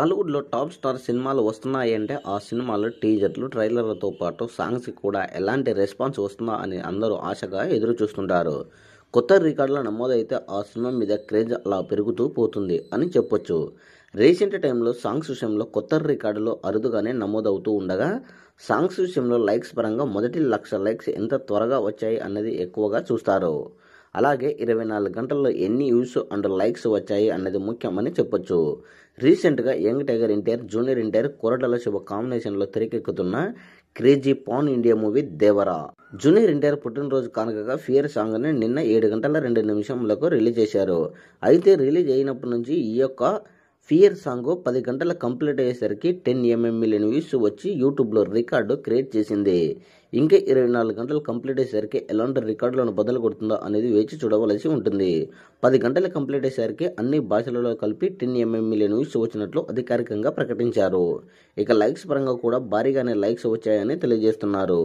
టాలీవుడ్లో top star సినిమాలు వస్తున్నాయి అంటే ఆ సినిమాలు టీజర్లు ట్రైలర్లతో పాటు సాంగ్స్కి కూడా ఎలాంటి రెస్పాన్స్ వస్తుందా అని అందరూ ఆశగా ఎదురు చూస్తుంటారు కొత్త రికార్డుల నమోదైతే ఆ సినిమా మీద క్రేజ్ అలా పెరుగుతూ పోతుంది అని చెప్పొచ్చు రీసెంట్ టైంలో సాంగ్స్ విషయంలో కొత్త రికార్డులు అరుదుగానే నమోదవుతూ ఉండగా సాంగ్స్ విషయంలో లైక్స్ పరంగా మొదటి లక్ష లైక్స్ ఎంత త్వరగా వచ్చాయి అన్నది ఎక్కువగా చూస్తారు అలాగే ఇరవై నాలుగు గంటల్లో ఎన్ని వ్యూస్ అండ్ లైక్స్ వచ్చాయి అన్నది ముఖ్యమని చెప్పొచ్చు రీసెంట్గా young tiger NTR junior NTR Koratala Siva కాంబినేషన్లో తెరకెక్కుతున్న crazy pan India movie Devara junior NTR పుట్టినరోజు కానుకగా ఫియర్ సాంగ్ని నిన్న ఏడు గంటల రెండు నిమిషంలకు రిలీజ్ చేశారు అయితే రిలీజ్ అయినప్పటి నుంచి ఈ యొక్క ఫియర్ సాంగ్ పది గంటల కంప్లీట్ అయ్యేసరికి టెన్ ఎంఎం మిలియన్ వ్యూస్ వచ్చి యూట్యూబ్లో రికార్డు క్రియేట్ చేసింది ఇంకా ఇరవై నాలుగు గంటలు కంప్లీట్ అయ్యేసరికి ఎలాంటి రికార్డులను బదులు కొడుతుందో అనేది వేచి చూడవలసి ఉంటుంది పది గంటలు కంప్లీట్ అయ్యేసరికి అన్ని భాషలలో కలిపి టెన్ ఎంఎం మిలియన్ వ్యూస్ వచ్చినట్లు అధికారికంగా ప్రకటించారు ఇక లైక్స్ పరంగా కూడా భారీగానే లైక్స్ వచ్చాయని తెలియజేస్తున్నారు